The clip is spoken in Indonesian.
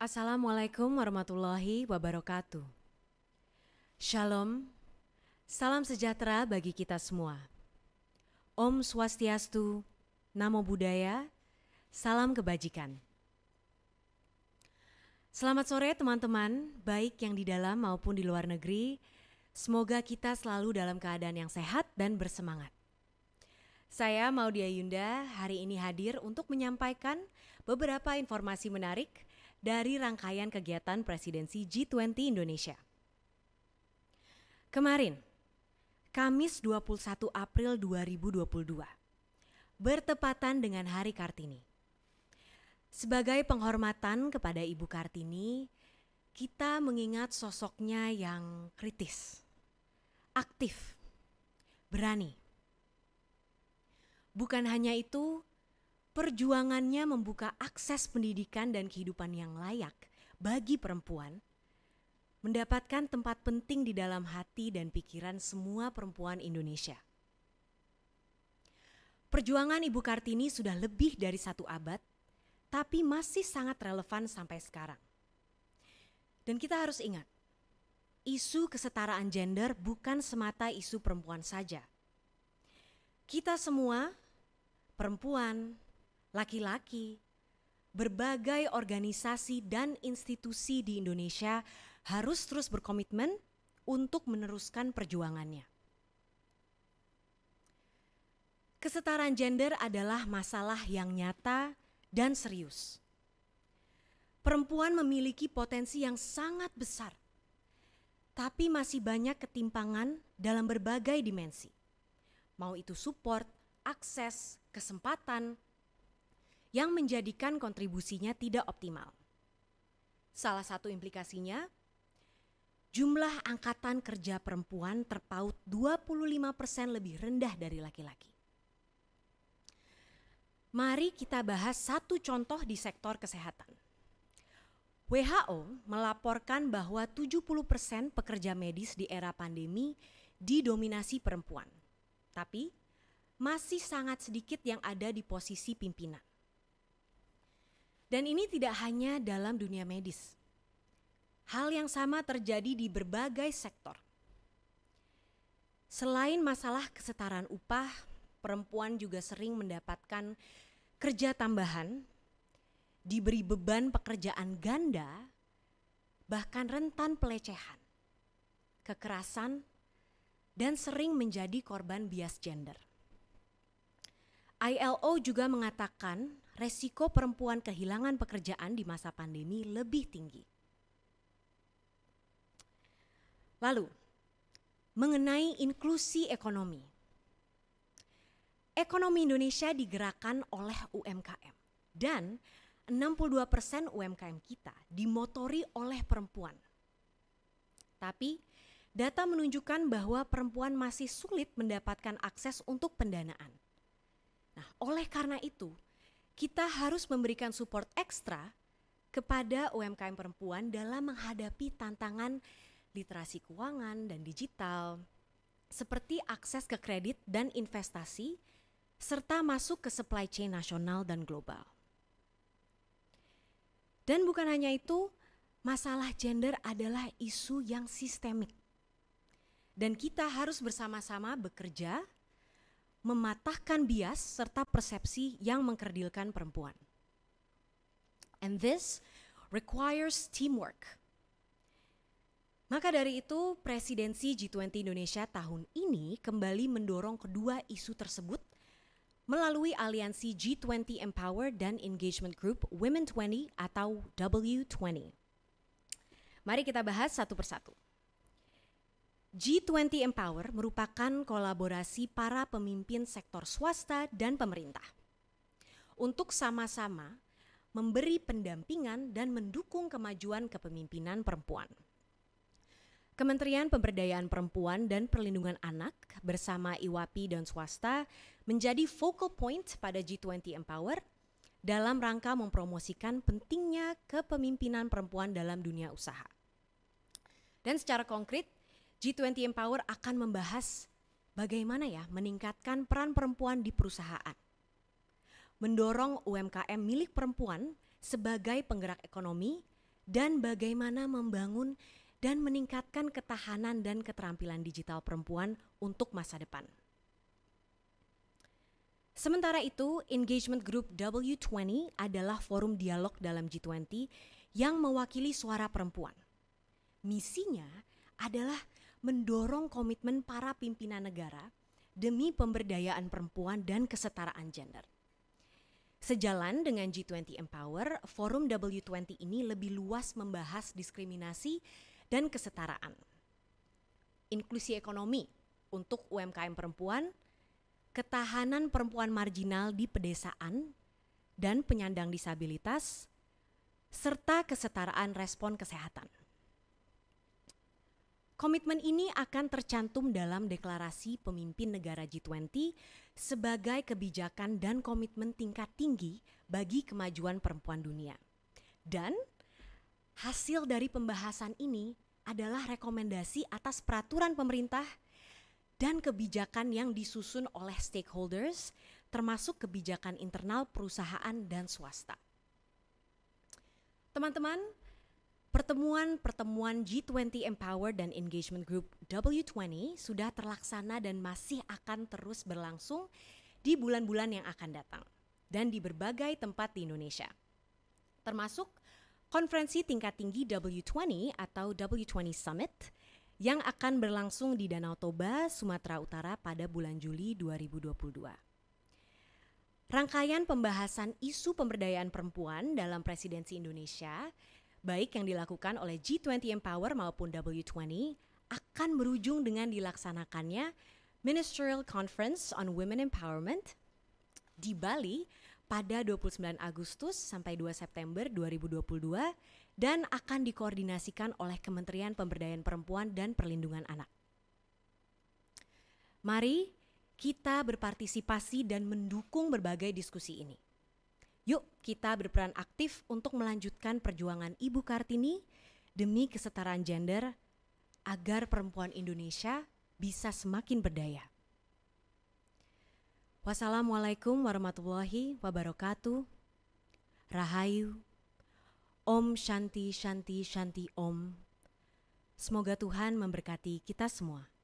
Assalamualaikum warahmatullahi wabarakatuh. Shalom, salam sejahtera bagi kita semua. Om Swastiastu, Namo Buddhaya, salam kebajikan. Selamat sore teman-teman, baik yang di dalam maupun di luar negeri. Semoga kita selalu dalam keadaan yang sehat dan bersemangat. Saya Maudia Yunda hari ini hadir untuk menyampaikan beberapa informasi menarik dari rangkaian kegiatan presidensi G20 Indonesia. Kemarin, Kamis 21 April 2022, bertepatan dengan Hari Kartini. Sebagai penghormatan kepada Ibu Kartini, kita mengingat sosoknya yang kritis, aktif, berani. Bukan hanya itu, Perjuangannya membuka akses pendidikan dan kehidupan yang layak bagi perempuan mendapatkan tempat penting di dalam hati dan pikiran semua perempuan Indonesia. Perjuangan Ibu Kartini sudah lebih dari satu abad, tapi masih sangat relevan sampai sekarang. Dan kita harus ingat, isu kesetaraan gender bukan semata isu perempuan saja. Kita semua, perempuan, laki-laki. Berbagai organisasi dan institusi di Indonesia harus terus berkomitmen untuk meneruskan perjuangannya. Kesetaraan gender adalah masalah yang nyata dan serius. Perempuan memiliki potensi yang sangat besar, tapi masih banyak ketimpangan dalam berbagai dimensi, mau itu support, akses, kesempatan, yang menjadikan kontribusinya tidak optimal. Salah satu implikasinya, jumlah angkatan kerja perempuan terpaut 25% lebih rendah dari laki-laki. Mari kita bahas satu contoh di sektor kesehatan. WHO melaporkan bahwa 70% pekerja medis di era pandemi didominasi perempuan. Tapi masih sangat sedikit yang ada di posisi pimpinan. Dan ini tidak hanya dalam dunia medis. Hal yang sama terjadi di berbagai sektor. Selain masalah kesetaraan upah, perempuan juga sering mendapatkan kerja tambahan, diberi beban pekerjaan ganda, bahkan rentan pelecehan, kekerasan, dan sering menjadi korban bias gender. ILO juga mengatakan resiko perempuan kehilangan pekerjaan di masa pandemi lebih tinggi. Lalu, mengenai inklusi ekonomi. Ekonomi Indonesia digerakkan oleh UMKM dan 62% UMKM kita dimotori oleh perempuan. Tapi data menunjukkan bahwa perempuan masih sulit mendapatkan akses untuk pendanaan. Nah, oleh karena itu, kita harus memberikan support ekstra kepada UMKM perempuan dalam menghadapi tantangan literasi keuangan dan digital, seperti akses ke kredit dan investasi, serta masuk ke supply chain nasional dan global. Dan bukan hanya itu, masalah gender adalah isu yang sistemik. Dan kita harus bersama-sama bekerja mematahkan bias serta persepsi yang mengkerdilkan perempuan. And this requires teamwork. Maka dari itu, presidensi G20 Indonesia tahun ini kembali mendorong kedua isu tersebut melalui aliansi G20 Empower dan Engagement Group Women 20 atau W20. Mari kita bahas satu persatu. G20 Empower merupakan kolaborasi para pemimpin sektor swasta dan pemerintah untuk sama-sama memberi pendampingan dan mendukung kemajuan kepemimpinan perempuan. Kementerian Pemberdayaan Perempuan dan Perlindungan Anak bersama IWAPI dan swasta menjadi focal point pada G20 Empower dalam rangka mempromosikan pentingnya kepemimpinan perempuan dalam dunia usaha. Dan secara konkret, G20 Empower akan membahas bagaimana ya meningkatkan peran perempuan di perusahaan. Mendorong UMKM milik perempuan sebagai penggerak ekonomi dan bagaimana membangun dan meningkatkan ketahanan dan keterampilan digital perempuan untuk masa depan. Sementara itu, engagement group W20 adalah forum dialog dalam G20 yang mewakili suara perempuan. Misinya adalah mendorong komitmen para pimpinan negara demi pemberdayaan perempuan dan kesetaraan gender. Sejalan dengan G20 Empower, forum W20 ini lebih luas membahas diskriminasi dan kesetaraan. Inklusi ekonomi untuk UMKM perempuan, ketahanan perempuan marginal di pedesaan dan penyandang disabilitas, serta kesetaraan respon kesehatan. Komitmen ini akan tercantum dalam deklarasi pemimpin negara G20 sebagai kebijakan dan komitmen tingkat tinggi bagi kemajuan perempuan dunia. Dan hasil dari pembahasan ini adalah rekomendasi atas peraturan pemerintah dan kebijakan yang disusun oleh stakeholders, termasuk kebijakan internal perusahaan dan swasta. Teman-teman, Pertemuan-pertemuan G20 Empower dan Engagement Group W20 sudah terlaksana dan masih akan terus berlangsung di bulan-bulan yang akan datang dan di berbagai tempat di Indonesia. Termasuk konferensi tingkat tinggi W20 atau W20 Summit yang akan berlangsung di Danau Toba, Sumatera Utara pada bulan Juli 2022. Rangkaian pembahasan isu pemberdayaan perempuan dalam presidensi Indonesia baik yang dilakukan oleh G20 Empower maupun W20, akan berujung dengan dilaksanakannya Ministerial Conference on Women Empowerment di Bali pada 29 Agustus sampai 2 September 2022 dan akan dikoordinasikan oleh Kementerian Pemberdayaan Perempuan dan Perlindungan Anak. Mari kita berpartisipasi dan mendukung berbagai diskusi ini. Yuk kita berperan aktif untuk melanjutkan perjuangan Ibu Kartini demi kesetaraan gender agar perempuan Indonesia bisa semakin berdaya. Wassalamualaikum warahmatullahi wabarakatuh. Rahayu. Om Shanti Shanti Shanti Om. Semoga Tuhan memberkati kita semua.